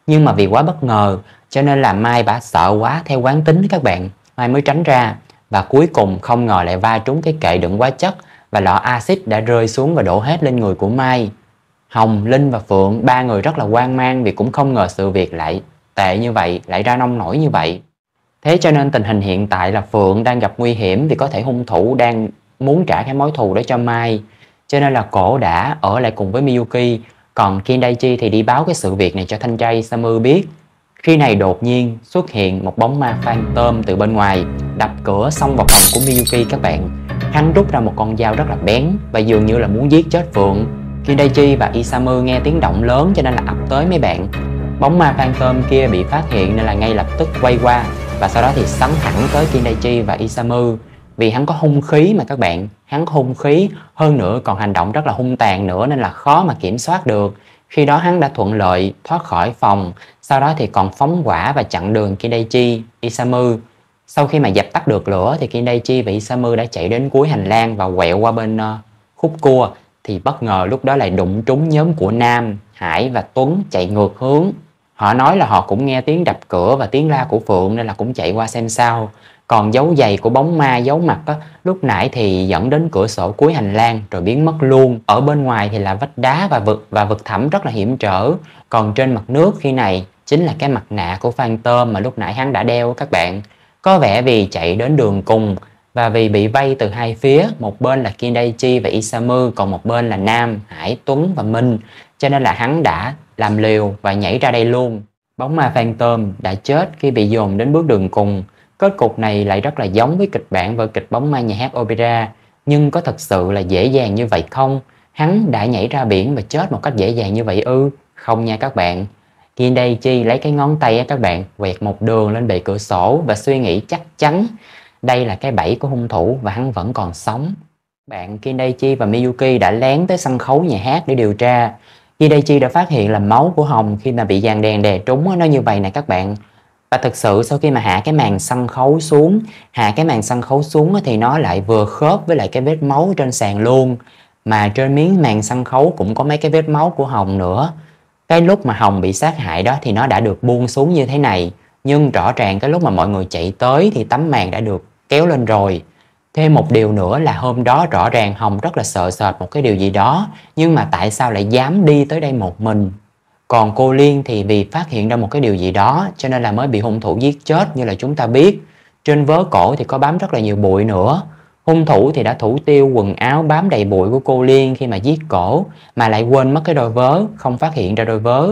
Nhưng mà vì quá bất ngờ cho nên là Mai bà sợ quá theo quán tính các bạn. Mai mới tránh ra và cuối cùng không ngờ lại va trúng cái kệ đựng quá chất và lọ axit đã rơi xuống và đổ hết lên người của Mai. Hồng, Linh và Phượng, ba người rất là quan mang vì cũng không ngờ sự việc lại tệ như vậy, lại ra nông nổi như vậy. Thế cho nên tình hình hiện tại là Phượng đang gặp nguy hiểm vì có thể hung thủ đang muốn trả cái mối thù đó cho Mai. Cho nên là cổ đã ở lại cùng với Miyuki, còn Kindaichi thì đi báo cái sự việc này cho thanh trai Samu biết. Khi này đột nhiên xuất hiện một bóng ma phan tôm từ bên ngoài đập cửa xông vào phòng của Miyuki các bạn. Hắn rút ra một con dao rất là bén và dường như là muốn giết chết Phượng. Kidaichi và Isamu nghe tiếng động lớn cho nên là ập tới mấy bạn. Bóng ma phantom kia bị phát hiện nên là ngay lập tức quay qua và sau đó thì sắm thẳng tới Kidaichi và Isamu vì hắn có hung khí mà các bạn hắn có hung khí hơn nữa còn hành động rất là hung tàn nữa nên là khó mà kiểm soát được khi đó hắn đã thuận lợi thoát khỏi phòng sau đó thì còn phóng quả và chặn đường Kidaichi Isamu sau khi mà dập tắt được lửa thì Kindaichi và Isamu đã chạy đến cuối hành lang và quẹo qua bên ờ, khúc cua thì bất ngờ lúc đó lại đụng trúng nhóm của Nam, Hải và Tuấn chạy ngược hướng. Họ nói là họ cũng nghe tiếng đập cửa và tiếng la của Phượng nên là cũng chạy qua xem sao. Còn dấu giày của bóng ma giấu mặt á, lúc nãy thì dẫn đến cửa sổ cuối hành lang rồi biến mất luôn. Ở bên ngoài thì là vách đá và vực và vực thẳm rất là hiểm trở. Còn trên mặt nước khi này chính là cái mặt nạ của Phan Tôm mà lúc nãy hắn đã đeo các bạn. Có vẻ vì chạy đến đường cùng và vì bị vây từ hai phía, một bên là Kindaichi và Isamu, còn một bên là Nam, Hải, Tuấn và Minh, cho nên là hắn đã làm liều và nhảy ra đây luôn. Bóng ma Phan Tôm đã chết khi bị dồn đến bước đường cùng. Kết cục này lại rất là giống với kịch bản vở kịch bóng ma nhà hát opera, nhưng có thật sự là dễ dàng như vậy không? Hắn đã nhảy ra biển và chết một cách dễ dàng như vậy ư? Không nha các bạn, Kindaiji lấy cái ngón tay các bạn quẹt một đường lên bề cửa sổ và suy nghĩ chắc chắn đây là cái bẫy của hung thủ và hắn vẫn còn sống. Bạn Kindaiji và Miyuki đã lén tới sân khấu nhà hát để điều tra. Kindaiji đã phát hiện là máu của Hồng khi mà bị dàn đèn đè trúng nó như vậy nè các bạn. Và thực sự sau khi mà hạ cái màn sân khấu xuống, hạ cái màn sân khấu xuống thì nó lại vừa khớp với lại cái vết máu trên sàn luôn. Mà trên miếng màn sân khấu cũng có mấy cái vết máu của Hồng nữa cái lúc mà Hồng bị sát hại đó thì nó đã được buông xuống như thế này nhưng rõ ràng cái lúc mà mọi người chạy tới thì tấm màn đã được kéo lên rồi thêm một điều nữa là hôm đó rõ ràng Hồng rất là sợ sệt một cái điều gì đó nhưng mà tại sao lại dám đi tới đây một mình còn cô Liên thì vì phát hiện ra một cái điều gì đó cho nên là mới bị hung thủ giết chết như là chúng ta biết trên vớ cổ thì có bám rất là nhiều bụi nữa Hung thủ thì đã thủ tiêu quần áo bám đầy bụi của cô Liên khi mà giết cổ mà lại quên mất cái đôi vớ, không phát hiện ra đôi vớ.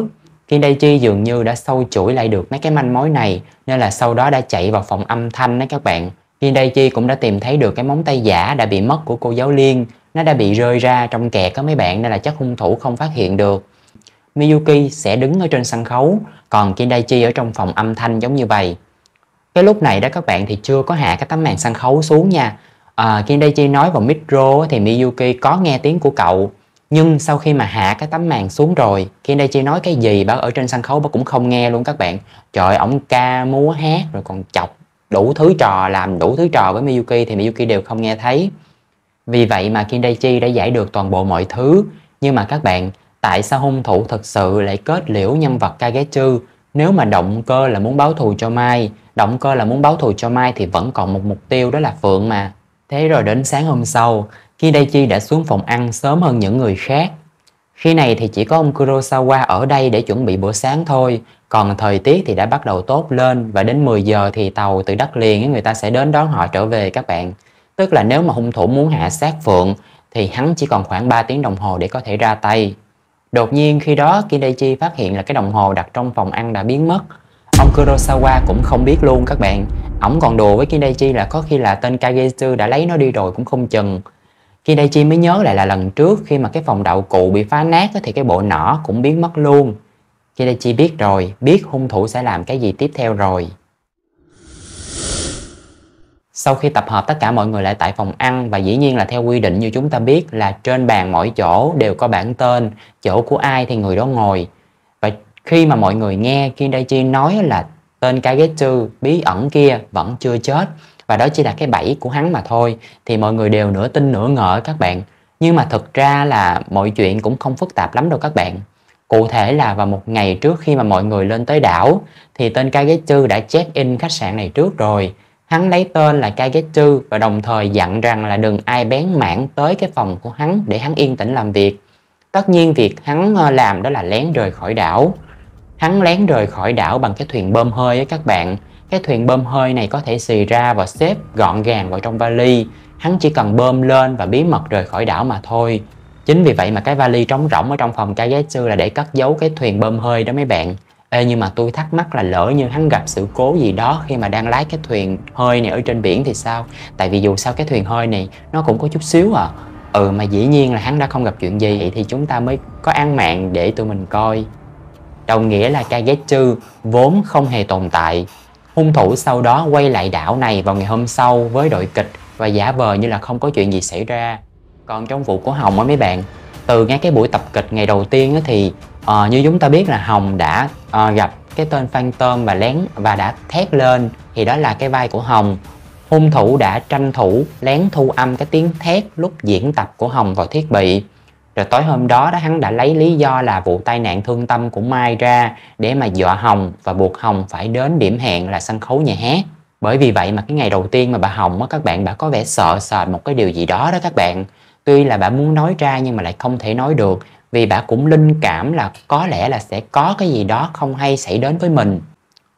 Kim Đây Chi dường như đã sâu chuỗi lại được mấy cái manh mối này nên là sau đó đã chạy vào phòng âm thanh đó các bạn. Kim Đây Chi cũng đã tìm thấy được cái móng tay giả đã bị mất của cô giáo Liên. Nó đã bị rơi ra trong kẹt có mấy bạn nên là chắc hung thủ không phát hiện được. Miyuki sẽ đứng ở trên sân khấu, còn Kim Đây Chi ở trong phòng âm thanh giống như vậy. Cái lúc này đó các bạn thì chưa có hạ cái tấm màn sân khấu xuống nha à, Kindachi nói vào micro thì Miyuki có nghe tiếng của cậu nhưng sau khi mà hạ cái tấm màn xuống rồi Kindachi nói cái gì bác ở trên sân khấu bác cũng không nghe luôn các bạn Trời ổng ca múa hát rồi còn chọc đủ thứ trò làm đủ thứ trò với Miyuki thì Miyuki đều không nghe thấy Vì vậy mà Kindachi đã giải được toàn bộ mọi thứ Nhưng mà các bạn tại sao hung thủ thật sự lại kết liễu nhân vật Kagetsu nếu mà động cơ là muốn báo thù cho Mai động cơ là muốn báo thù cho Mai thì vẫn còn một mục tiêu đó là Phượng mà Thế rồi đến sáng hôm sau, Kidaichi đã xuống phòng ăn sớm hơn những người khác. Khi này thì chỉ có ông Kurosawa ở đây để chuẩn bị bữa sáng thôi, còn thời tiết thì đã bắt đầu tốt lên và đến 10 giờ thì tàu từ đất liền người ta sẽ đến đón họ trở về các bạn. Tức là nếu mà hung thủ muốn hạ sát Phượng thì hắn chỉ còn khoảng 3 tiếng đồng hồ để có thể ra tay. Đột nhiên khi đó Kidaichi phát hiện là cái đồng hồ đặt trong phòng ăn đã biến mất ông Kurosawa cũng không biết luôn các bạn ổng còn đùa với Kidachi là có khi là tên Kagetsu đã lấy nó đi rồi cũng không chừng Kidachi mới nhớ lại là lần trước khi mà cái phòng đậu cụ bị phá nát thì cái bộ nỏ cũng biến mất luôn Kidachi biết rồi, biết hung thủ sẽ làm cái gì tiếp theo rồi sau khi tập hợp tất cả mọi người lại tại phòng ăn và dĩ nhiên là theo quy định như chúng ta biết là trên bàn mỗi chỗ đều có bảng tên, chỗ của ai thì người đó ngồi khi mà mọi người nghe Kindaiji nói là tên Kagetsu bí ẩn kia vẫn chưa chết và đó chỉ là cái bẫy của hắn mà thôi thì mọi người đều nửa tin nửa ngờ các bạn nhưng mà thực ra là mọi chuyện cũng không phức tạp lắm đâu các bạn cụ thể là vào một ngày trước khi mà mọi người lên tới đảo thì tên Kagetsu đã check in khách sạn này trước rồi hắn lấy tên là Kagetsu và đồng thời dặn rằng là đừng ai bén mảng tới cái phòng của hắn để hắn yên tĩnh làm việc tất nhiên việc hắn ờ, làm đó là lén rời khỏi đảo Hắn lén rời khỏi đảo bằng cái thuyền bơm hơi á các bạn. Cái thuyền bơm hơi này có thể xì ra và xếp gọn gàng vào trong vali. Hắn chỉ cần bơm lên và bí mật rời khỏi đảo mà thôi. Chính vì vậy mà cái vali trống rỗng ở trong phòng ca gái sư là để cất giấu cái thuyền bơm hơi đó mấy bạn. Ê, nhưng mà tôi thắc mắc là lỡ như hắn gặp sự cố gì đó khi mà đang lái cái thuyền hơi này ở trên biển thì sao? Tại vì dù sao cái thuyền hơi này nó cũng có chút xíu à. Ừ mà dĩ nhiên là hắn đã không gặp chuyện gì thì chúng ta mới có an mạng để tụi mình coi đồng nghĩa là cây ghét chư vốn không hề tồn tại. Hung thủ sau đó quay lại đảo này vào ngày hôm sau với đội kịch và giả vờ như là không có chuyện gì xảy ra. Còn trong vụ của Hồng á mấy bạn, từ ngay cái buổi tập kịch ngày đầu tiên thì uh, như chúng ta biết là Hồng đã uh, gặp cái tên Phantom và lén và đã thét lên thì đó là cái vai của Hồng. Hung thủ đã tranh thủ lén thu âm cái tiếng thét lúc diễn tập của Hồng vào thiết bị rồi tối hôm đó đó hắn đã lấy lý do là vụ tai nạn thương tâm của Mai ra để mà dọa Hồng và buộc Hồng phải đến điểm hẹn là sân khấu nhà hát. Bởi vì vậy mà cái ngày đầu tiên mà bà Hồng á các bạn bà có vẻ sợ sệt một cái điều gì đó đó các bạn. Tuy là bà muốn nói ra nhưng mà lại không thể nói được vì bà cũng linh cảm là có lẽ là sẽ có cái gì đó không hay xảy đến với mình.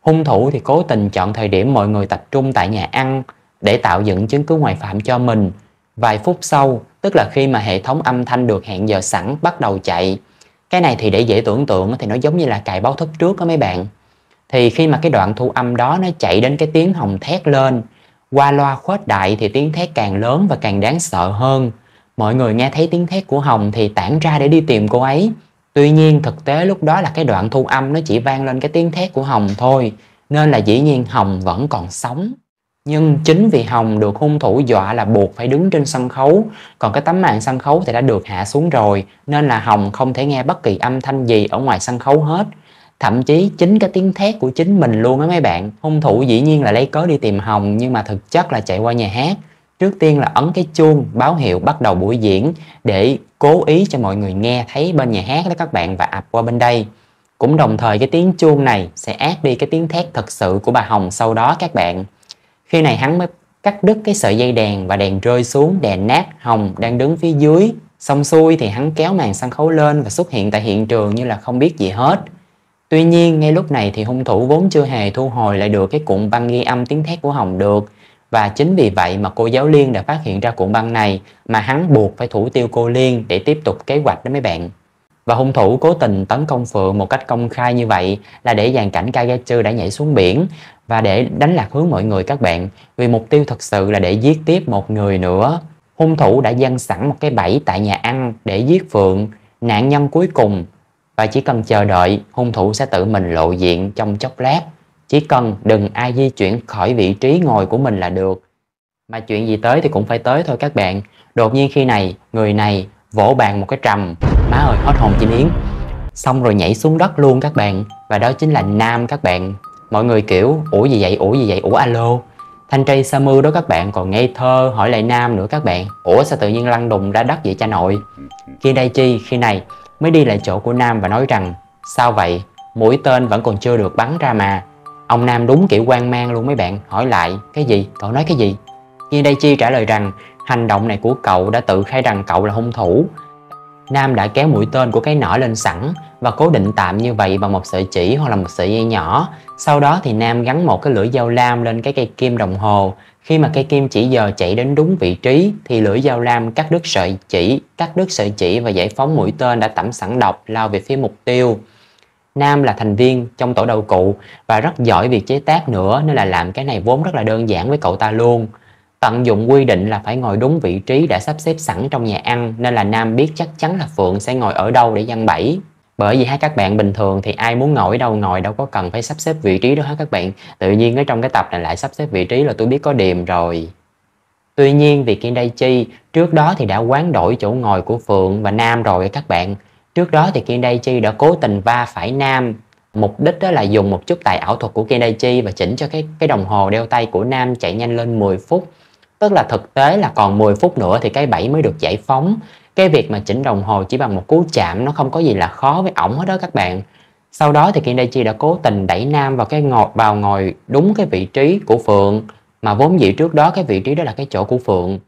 Hung thủ thì cố tình chọn thời điểm mọi người tập trung tại nhà ăn để tạo dựng chứng cứ ngoại phạm cho mình. Vài phút sau, tức là khi mà hệ thống âm thanh được hẹn giờ sẵn bắt đầu chạy cái này thì để dễ tưởng tượng thì nó giống như là cài báo thức trước đó mấy bạn thì khi mà cái đoạn thu âm đó nó chạy đến cái tiếng hồng thét lên qua loa khuếch đại thì tiếng thét càng lớn và càng đáng sợ hơn mọi người nghe thấy tiếng thét của hồng thì tản ra để đi tìm cô ấy tuy nhiên thực tế lúc đó là cái đoạn thu âm nó chỉ vang lên cái tiếng thét của hồng thôi nên là dĩ nhiên hồng vẫn còn sống nhưng chính vì Hồng được hung thủ dọa là buộc phải đứng trên sân khấu, còn cái tấm màn sân khấu thì đã được hạ xuống rồi, nên là Hồng không thể nghe bất kỳ âm thanh gì ở ngoài sân khấu hết. Thậm chí chính cái tiếng thét của chính mình luôn á mấy bạn. Hung thủ dĩ nhiên là lấy cớ đi tìm Hồng nhưng mà thực chất là chạy qua nhà hát. Trước tiên là ấn cái chuông báo hiệu bắt đầu buổi diễn để cố ý cho mọi người nghe thấy bên nhà hát đó các bạn và ập qua bên đây. Cũng đồng thời cái tiếng chuông này sẽ át đi cái tiếng thét thật sự của bà Hồng sau đó các bạn. Khi này hắn mới cắt đứt cái sợi dây đèn và đèn rơi xuống đè nát Hồng đang đứng phía dưới. Xong xuôi thì hắn kéo màn sân khấu lên và xuất hiện tại hiện trường như là không biết gì hết. Tuy nhiên ngay lúc này thì hung thủ vốn chưa hề thu hồi lại được cái cuộn băng ghi âm tiếng thét của Hồng được và chính vì vậy mà cô giáo Liên đã phát hiện ra cuộn băng này mà hắn buộc phải thủ tiêu cô Liên để tiếp tục kế hoạch đó mấy bạn. Và hung thủ cố tình tấn công Phượng một cách công khai như vậy là để dàn cảnh Kagetsu đã nhảy xuống biển và để đánh lạc hướng mọi người các bạn vì mục tiêu thật sự là để giết tiếp một người nữa. Hung thủ đã dâng sẵn một cái bẫy tại nhà ăn để giết Phượng, nạn nhân cuối cùng và chỉ cần chờ đợi hung thủ sẽ tự mình lộ diện trong chốc lát. Chỉ cần đừng ai di chuyển khỏi vị trí ngồi của mình là được. Mà chuyện gì tới thì cũng phải tới thôi các bạn. Đột nhiên khi này, người này vỗ bàn một cái trầm má ơi hết hồn chim yến xong rồi nhảy xuống đất luôn các bạn và đó chính là nam các bạn mọi người kiểu ủa gì vậy ủa gì vậy ủa alo thanh tri samu đó các bạn còn ngây thơ hỏi lại nam nữa các bạn ủa sao tự nhiên lăn đùng ra đất vậy cha nội khi đây chi khi này mới đi lại chỗ của nam và nói rằng sao vậy mũi tên vẫn còn chưa được bắn ra mà ông nam đúng kiểu quan mang luôn mấy bạn hỏi lại cái gì cậu nói cái gì khi đây chi trả lời rằng hành động này của cậu đã tự khai rằng cậu là hung thủ Nam đã kéo mũi tên của cái nỏ lên sẵn và cố định tạm như vậy bằng một sợi chỉ hoặc là một sợi dây nhỏ. Sau đó thì Nam gắn một cái lưỡi dao lam lên cái cây kim đồng hồ. Khi mà cây kim chỉ giờ chạy đến đúng vị trí thì lưỡi dao lam cắt đứt sợi chỉ, cắt đứt sợi chỉ và giải phóng mũi tên đã tẩm sẵn độc lao về phía mục tiêu. Nam là thành viên trong tổ đầu cụ và rất giỏi việc chế tác nữa nên là làm cái này vốn rất là đơn giản với cậu ta luôn. Tận dụng quy định là phải ngồi đúng vị trí đã sắp xếp sẵn trong nhà ăn nên là Nam biết chắc chắn là Phượng sẽ ngồi ở đâu để dăng bẫy. Bởi vì hai các bạn bình thường thì ai muốn ngồi ở đâu ngồi đâu có cần phải sắp xếp vị trí đó hết các bạn. Tự nhiên ở trong cái tập này lại sắp xếp vị trí là tôi biết có điềm rồi. Tuy nhiên vì chi trước đó thì đã quán đổi chỗ ngồi của Phượng và Nam rồi các bạn. Trước đó thì chi đã cố tình va phải Nam Mục đích đó là dùng một chút tài ảo thuật của chi và chỉnh cho cái cái đồng hồ đeo tay của Nam chạy nhanh lên 10 phút Tức là thực tế là còn 10 phút nữa thì cái bẫy mới được giải phóng. Cái việc mà chỉnh đồng hồ chỉ bằng một cú chạm nó không có gì là khó với ổng hết đó các bạn. Sau đó thì Kendachi đã cố tình đẩy Nam vào cái ngồi vào ngồi đúng cái vị trí của Phượng mà vốn dĩ trước đó cái vị trí đó là cái chỗ của Phượng.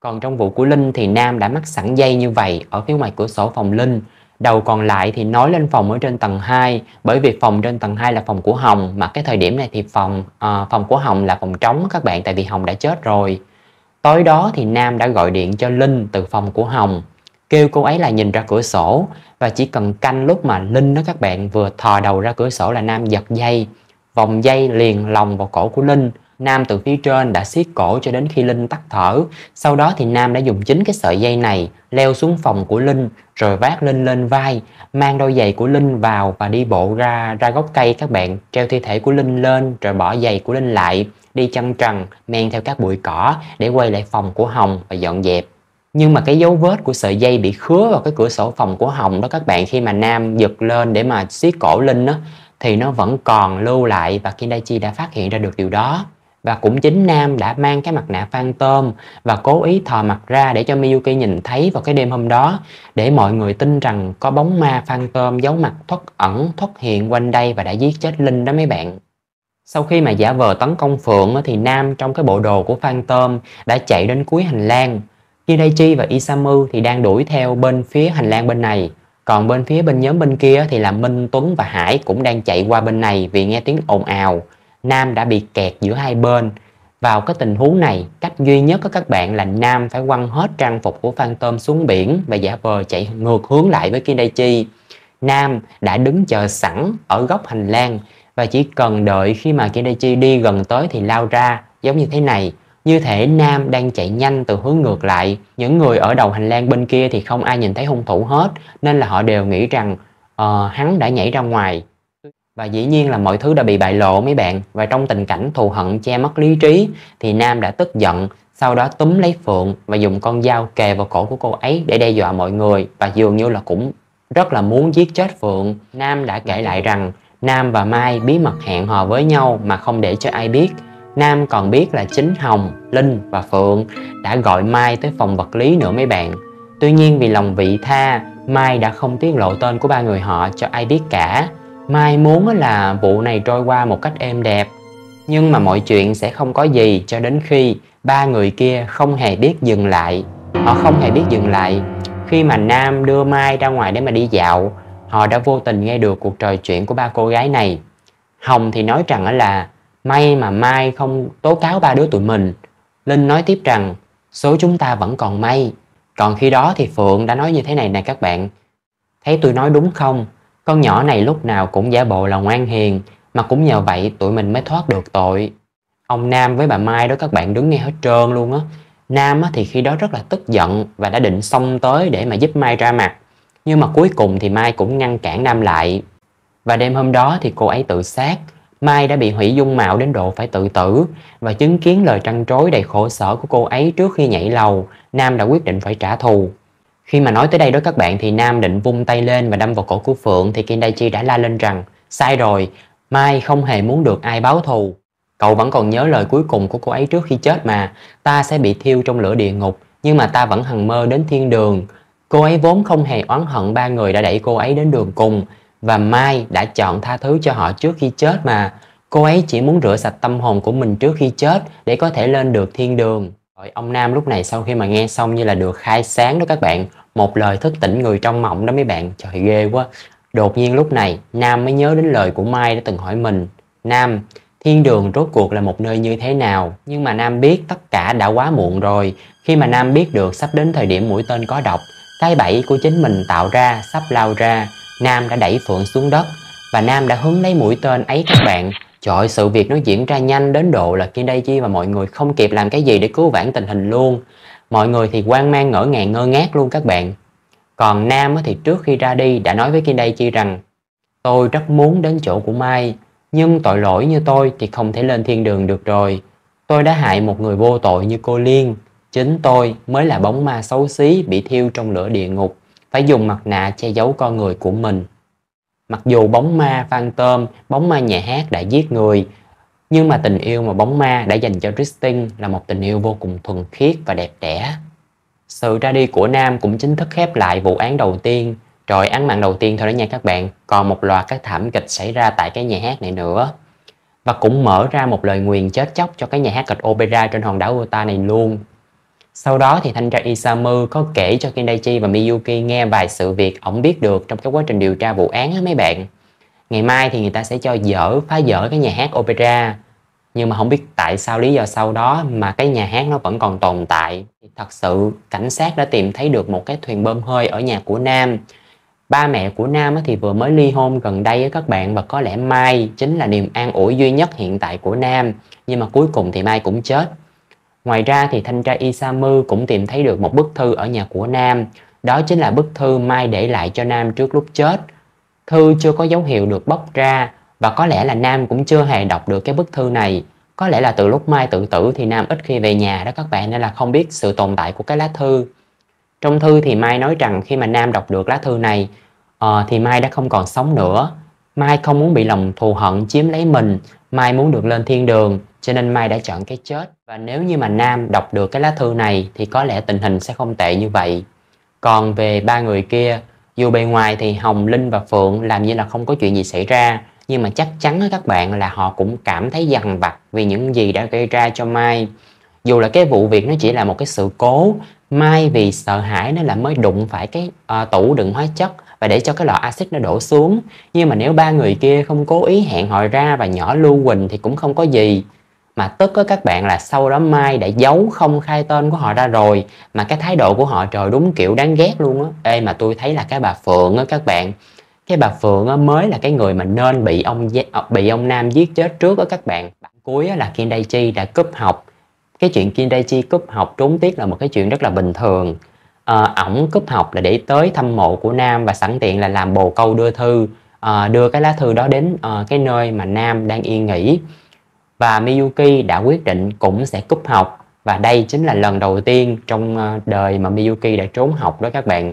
Còn trong vụ của Linh thì Nam đã mắc sẵn dây như vậy ở phía ngoài cửa sổ phòng Linh. Đầu còn lại thì nói lên phòng ở trên tầng 2 bởi vì phòng trên tầng 2 là phòng của Hồng mà cái thời điểm này thì phòng à, phòng của Hồng là phòng trống các bạn tại vì Hồng đã chết rồi. Tối đó thì Nam đã gọi điện cho Linh từ phòng của Hồng, kêu cô ấy là nhìn ra cửa sổ và chỉ cần canh lúc mà Linh đó các bạn vừa thò đầu ra cửa sổ là Nam giật dây, vòng dây liền lòng vào cổ của Linh. Nam từ phía trên đã siết cổ cho đến khi Linh tắt thở. Sau đó thì Nam đã dùng chính cái sợi dây này leo xuống phòng của Linh rồi vác Linh lên vai, mang đôi giày của Linh vào và đi bộ ra ra gốc cây các bạn, treo thi thể của Linh lên rồi bỏ giày của Linh lại đi chăm trần, men theo các bụi cỏ để quay lại phòng của Hồng và dọn dẹp. Nhưng mà cái dấu vết của sợi dây bị khứa vào cái cửa sổ phòng của Hồng đó các bạn khi mà Nam giật lên để mà siết cổ Linh đó thì nó vẫn còn lưu lại và Kindachi đã phát hiện ra được điều đó. Và cũng chính Nam đã mang cái mặt nạ phan tôm và cố ý thò mặt ra để cho Miyuki nhìn thấy vào cái đêm hôm đó để mọi người tin rằng có bóng ma phan tôm giấu mặt thoát ẩn, thoát hiện quanh đây và đã giết chết Linh đó mấy bạn. Sau khi mà giả vờ tấn công Phượng thì Nam trong cái bộ đồ của Phan Tôm đã chạy đến cuối hành lang. Hidaichi và Isamu thì đang đuổi theo bên phía hành lang bên này. Còn bên phía bên nhóm bên kia thì là Minh, Tuấn và Hải cũng đang chạy qua bên này vì nghe tiếng ồn ào. Nam đã bị kẹt giữa hai bên. Vào cái tình huống này, cách duy nhất của các bạn là Nam phải quăng hết trang phục của Phan Tôm xuống biển và giả vờ chạy ngược hướng lại với Kidaichi. Nam đã đứng chờ sẵn ở góc hành lang và chỉ cần đợi khi mà Kidachi đi gần tới thì lao ra giống như thế này. Như thể Nam đang chạy nhanh từ hướng ngược lại. Những người ở đầu hành lang bên kia thì không ai nhìn thấy hung thủ hết nên là họ đều nghĩ rằng uh, hắn đã nhảy ra ngoài. Và dĩ nhiên là mọi thứ đã bị bại lộ mấy bạn Và trong tình cảnh thù hận che mất lý trí Thì Nam đã tức giận Sau đó túm lấy Phượng Và dùng con dao kề vào cổ của cô ấy để đe dọa mọi người Và dường như là cũng rất là muốn giết chết Phượng Nam đã kể lại rằng Nam và Mai bí mật hẹn hò với nhau mà không để cho ai biết. Nam còn biết là chính Hồng, Linh và Phượng đã gọi Mai tới phòng vật lý nữa mấy bạn. Tuy nhiên vì lòng vị tha, Mai đã không tiết lộ tên của ba người họ cho ai biết cả. Mai muốn là vụ này trôi qua một cách êm đẹp. Nhưng mà mọi chuyện sẽ không có gì cho đến khi ba người kia không hề biết dừng lại. Họ không hề biết dừng lại. Khi mà Nam đưa Mai ra ngoài để mà đi dạo, họ đã vô tình nghe được cuộc trò chuyện của ba cô gái này. Hồng thì nói rằng là may mà Mai không tố cáo ba đứa tụi mình. Linh nói tiếp rằng số chúng ta vẫn còn may. Còn khi đó thì Phượng đã nói như thế này nè các bạn. Thấy tôi nói đúng không? Con nhỏ này lúc nào cũng giả bộ là ngoan hiền mà cũng nhờ vậy tụi mình mới thoát được tội. Ông Nam với bà Mai đó các bạn đứng nghe hết trơn luôn á. Nam thì khi đó rất là tức giận và đã định xông tới để mà giúp Mai ra mặt. Nhưng mà cuối cùng thì Mai cũng ngăn cản Nam lại. Và đêm hôm đó thì cô ấy tự sát. Mai đã bị hủy dung mạo đến độ phải tự tử và chứng kiến lời trăn trối đầy khổ sở của cô ấy trước khi nhảy lầu, Nam đã quyết định phải trả thù. Khi mà nói tới đây đó các bạn thì Nam định vung tay lên và đâm vào cổ của Phượng thì Kendaichi đã la lên rằng sai rồi, Mai không hề muốn được ai báo thù. Cậu vẫn còn nhớ lời cuối cùng của cô ấy trước khi chết mà Ta sẽ bị thiêu trong lửa địa ngục Nhưng mà ta vẫn hằng mơ đến thiên đường Cô ấy vốn không hề oán hận ba người đã đẩy cô ấy đến đường cùng và Mai đã chọn tha thứ cho họ trước khi chết mà. Cô ấy chỉ muốn rửa sạch tâm hồn của mình trước khi chết để có thể lên được thiên đường. Rồi ông Nam lúc này sau khi mà nghe xong như là được khai sáng đó các bạn. Một lời thức tỉnh người trong mộng đó mấy bạn. Trời ghê quá. Đột nhiên lúc này Nam mới nhớ đến lời của Mai đã từng hỏi mình. Nam, thiên đường rốt cuộc là một nơi như thế nào? Nhưng mà Nam biết tất cả đã quá muộn rồi. Khi mà Nam biết được sắp đến thời điểm mũi tên có độc cái bẫy của chính mình tạo ra sắp lao ra, Nam đã đẩy Phượng xuống đất và Nam đã hướng lấy mũi tên ấy các bạn. Trời sự việc nó diễn ra nhanh đến độ là Chi và mọi người không kịp làm cái gì để cứu vãn tình hình luôn. Mọi người thì quan mang ngỡ ngàng ngơ ngác luôn các bạn. Còn Nam thì trước khi ra đi đã nói với Chi rằng Tôi rất muốn đến chỗ của Mai, nhưng tội lỗi như tôi thì không thể lên thiên đường được rồi. Tôi đã hại một người vô tội như cô Liên. Chính tôi mới là bóng ma xấu xí bị thiêu trong lửa địa ngục, phải dùng mặt nạ che giấu con người của mình. Mặc dù bóng ma Phan Tôm, bóng ma nhà hát đã giết người, nhưng mà tình yêu mà bóng ma đã dành cho Tristan là một tình yêu vô cùng thuần khiết và đẹp đẽ. Sự ra đi của Nam cũng chính thức khép lại vụ án đầu tiên. Rồi án mạng đầu tiên thôi đó nha các bạn, còn một loạt các thảm kịch xảy ra tại cái nhà hát này nữa. Và cũng mở ra một lời nguyền chết chóc cho cái nhà hát kịch opera trên hòn đảo Uta này luôn. Sau đó thì thanh tra Isamu có kể cho Kendaichi và Miyuki nghe vài sự việc ổng biết được trong cái quá trình điều tra vụ án á mấy bạn. Ngày mai thì người ta sẽ cho dở phá dở cái nhà hát opera nhưng mà không biết tại sao lý do sau đó mà cái nhà hát nó vẫn còn tồn tại. Thật sự cảnh sát đã tìm thấy được một cái thuyền bơm hơi ở nhà của Nam. Ba mẹ của Nam thì vừa mới ly hôn gần đây các bạn và có lẽ Mai chính là niềm an ủi duy nhất hiện tại của Nam. Nhưng mà cuối cùng thì Mai cũng chết. Ngoài ra thì thanh tra Isamu cũng tìm thấy được một bức thư ở nhà của Nam, đó chính là bức thư Mai để lại cho Nam trước lúc chết. Thư chưa có dấu hiệu được bóc ra và có lẽ là Nam cũng chưa hề đọc được cái bức thư này. Có lẽ là từ lúc Mai tự tử thì Nam ít khi về nhà đó các bạn nên là không biết sự tồn tại của cái lá thư. Trong thư thì Mai nói rằng khi mà Nam đọc được lá thư này uh, thì Mai đã không còn sống nữa. Mai không muốn bị lòng thù hận chiếm lấy mình, Mai muốn được lên thiên đường cho nên Mai đã chọn cái chết. Và nếu như mà Nam đọc được cái lá thư này thì có lẽ tình hình sẽ không tệ như vậy. Còn về ba người kia, dù bề ngoài thì Hồng, Linh và Phượng làm như là không có chuyện gì xảy ra, nhưng mà chắc chắn các bạn là họ cũng cảm thấy dằn vặt vì những gì đã gây ra cho Mai. Dù là cái vụ việc nó chỉ là một cái sự cố, Mai vì sợ hãi nên là mới đụng phải cái uh, tủ đựng hóa chất và để cho cái lọ axit nó đổ xuống. Nhưng mà nếu ba người kia không cố ý hẹn họ ra và nhỏ Lưu Quỳnh thì cũng không có gì mà tức có các bạn là sau đó mai đã giấu không khai tên của họ ra rồi mà cái thái độ của họ trời đúng kiểu đáng ghét luôn á ê mà tôi thấy là cái bà phượng á các bạn cái bà phượng á mới là cái người mà nên bị ông ờ, bị ông nam giết chết trước á các bạn bản cuối á, là kim Day chi đã cúp học cái chuyện kim Day chi cúp học trốn tiết là một cái chuyện rất là bình thường à, ổng cúp học là để tới thăm mộ của nam và sẵn tiện là làm bồ câu đưa thư à, đưa cái lá thư đó đến à, cái nơi mà nam đang yên nghỉ và Miyuki đã quyết định cũng sẽ cúp học và đây chính là lần đầu tiên trong ờ, đời mà Miyuki đã trốn học đó các bạn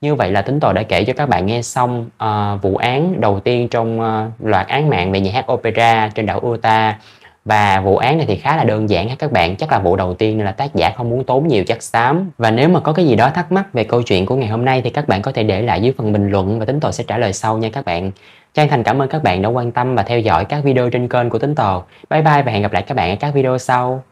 như vậy là tính tôi đã kể cho các bạn nghe xong uh, vụ án đầu tiên trong uh, loạt án mạng về nhà hát opera trên đảo Uta và vụ án này thì khá là đơn giản các bạn chắc là vụ đầu tiên nên là tác giả không muốn tốn nhiều chắc xám và nếu mà có cái gì đó thắc mắc về câu chuyện của ngày hôm nay thì các bạn có thể để lại dưới phần bình luận và tính tò sẽ trả lời sau nha các bạn Trang thành cảm ơn các bạn đã quan tâm và theo dõi các video trên kênh của Tính Tò. Bye bye và hẹn gặp lại các bạn ở các video sau.